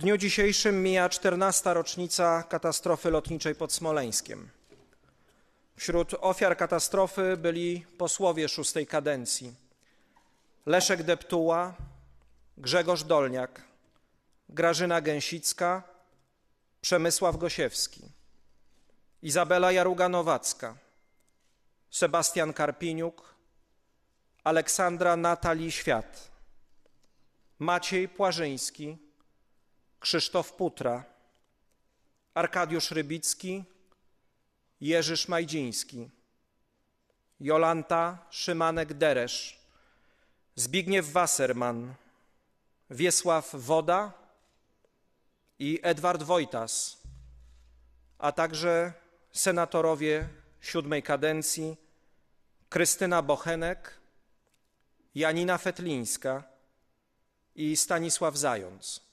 dniu dzisiejszym mija 14. rocznica katastrofy lotniczej pod Smoleńskiem. Wśród ofiar katastrofy byli posłowie szóstej kadencji: Leszek Deptuła, Grzegorz Dolniak, Grażyna Gęsicka, Przemysław Gosiewski, Izabela Jaruga-Nowacka, Sebastian Karpiniuk, Aleksandra Natali Świat, Maciej Płażyński, Krzysztof Putra, Arkadiusz Rybicki, Jerzy Majdziński, Jolanta Szymanek-Deresz, Zbigniew Wasserman, Wiesław Woda i Edward Wojtas, a także senatorowie siódmej kadencji Krystyna Bochenek, Janina Fetlińska i Stanisław Zając.